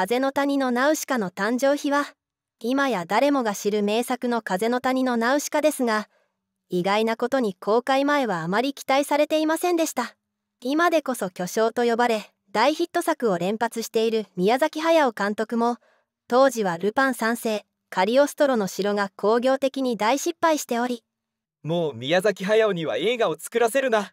風の谷のナウシカの誕生日は今や誰もが知る名作の風の谷のナウシカですが意外なことに公開前はあまり期待されていませんでした今でこそ巨匠と呼ばれ大ヒット作を連発している宮崎駿監督も当時は「ルパン三世」「カリオストロの城」が興行的に大失敗しておりもう宮崎駿には映画を作らせるな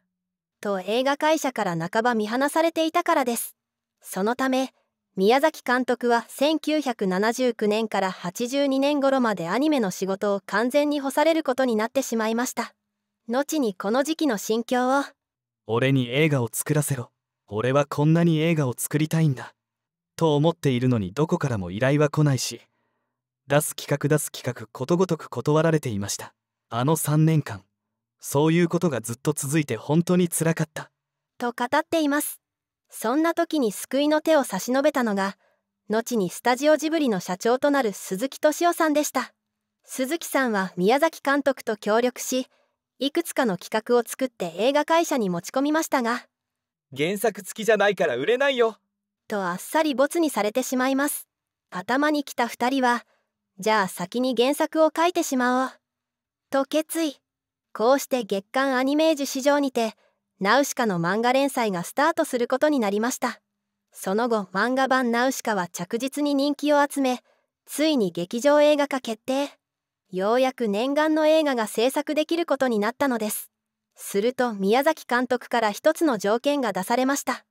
と映画会社から半ば見放されていたからですそのため宮崎監督は1979年から82年頃までアニメの仕事を完全に干されることになってしまいました後にこの時期の心境を俺に映画を作らせろ俺はこんなに映画を作りたいんだと思っているのにどこからも依頼は来ないし出す企画出す企画ことごとく断られていましたあの3年間そういうことがずっと続いて本当につらかったと語っていますそんな時に救いの手を差し伸べたのが後にスタジオジブリの社長となる鈴木敏夫さんでした鈴木さんは宮崎監督と協力しいくつかの企画を作って映画会社に持ち込みましたが原作付きじゃないから売れないよとあっさりボツにされてしまいます頭にきた2人はじゃあ先に原作を書いてしまおうと決意こうして月刊アニメージュ市場にてナウシカの漫画連載がスタートすることになりましたその後漫画版ナウシカは着実に人気を集めついに劇場映画化決定ようやく念願の映画が制作できることになったのですすると宮崎監督から一つの条件が出されました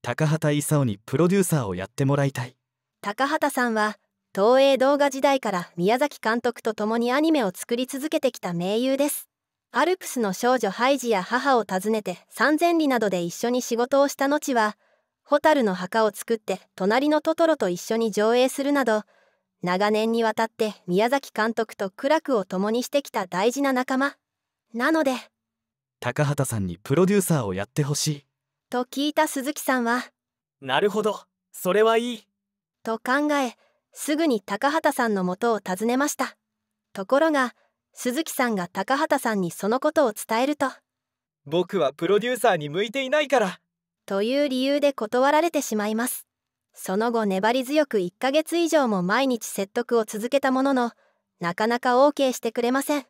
高畑勲にプロデューサーをやってもらいたい高畑さんは東映動画時代から宮崎監督と共にアニメを作り続けてきた名優ですアルプスの少女ハイジや母を訪ねて三千里などで一緒に仕事をした後は蛍の墓を作って隣のトトロと一緒に上映するなど長年にわたって宮崎監督と苦楽を共にしてきた大事な仲間なので高畑さんにプロデューサーをやってほしいと聞いた鈴木さんはなるほどそれはいいと考えすぐに高畑さんのもとを訪ねましたところが鈴木さんが高畑さんにそのことを伝えると僕はプロデューサーに向いていないからという理由で断られてしまいますその後粘り強く1ヶ月以上も毎日説得を続けたもののなかなか OK してくれません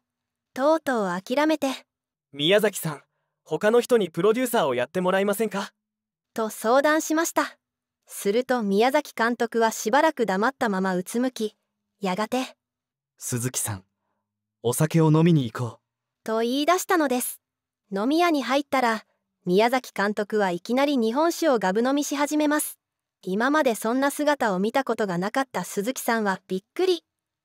とうとう諦めて宮崎さん他の人にプロデューサーをやってもらえませんかと相談しましたすると宮崎監督はしばらく黙ったままうつむきやがて「鈴木さんお酒を飲みに行こうと言い出したのです飲み屋に入ったら宮崎監督はいきなり日本酒をガブ飲みし始めます今までそんな姿を見たことがなかった鈴木さんはびっくり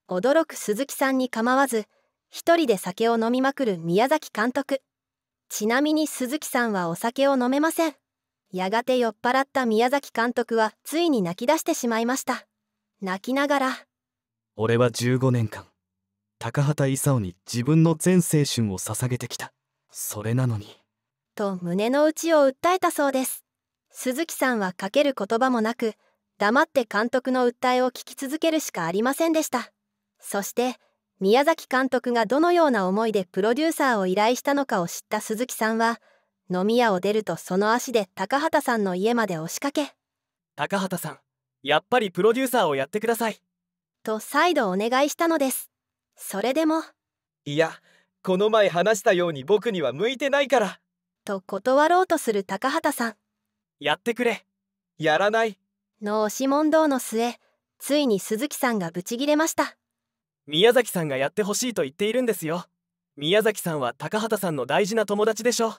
驚く鈴木さんに構わず一人で酒を飲みまくる宮崎監督ちなみに鈴木さんはお酒を飲めませんやがて酔っ払った宮崎監督はついに泣き出してしまいました泣きながら「俺は15年間高畑勲に自分の全青春を捧げてきたそれなのにと胸の内を訴えたそうです鈴木さんはかける言葉もなく黙って監督の訴えを聞き続けるしかありませんでしたそして宮崎監督がどのような思いでプロデューサーを依頼したのかを知った鈴木さんは飲み屋を出るとその足で高畑さんの家まで押しかけ高畑さんやっぱりプロデューサーをやってくださいと再度お願いしたのですそれでもいやこの前話したように僕には向いてないからと断ろうとする高畑さんやってくれやらないの押し問答の末ついに鈴木さんがブチギレました宮崎さんがやってほしいと言っているんですよ宮崎さんは高畑さんの大事な友達でしょ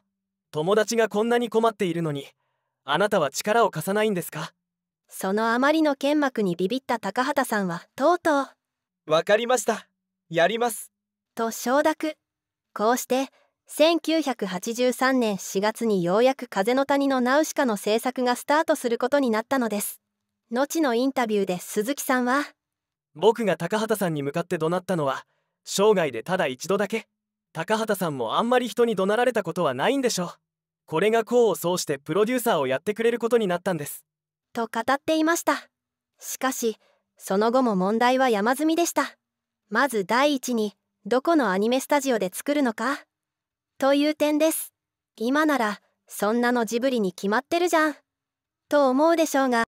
友達がこんなに困っているのにあなたは力を貸さないんですかそのあまりの剣幕にビビった高畑さんはとうとうわかりましたやりますと承諾こうして1983年4月にようやく「風の谷のナウシカ」の制作がスタートすることになったのです後のインタビューで鈴木さんは僕が高畑さんに向かって怒鳴ったのは生涯でただ一度だけ高畑さんもあんまり人に怒鳴られたことはないんでしょうこれが功を奏してプロデューサーをやってくれることになったんですと語っていましたしかしその後も問題は山積みでしたまず第一にどこのアニメスタジオで作るのかという点です今ならそんなのジブリに決まってるじゃんと思うでしょうが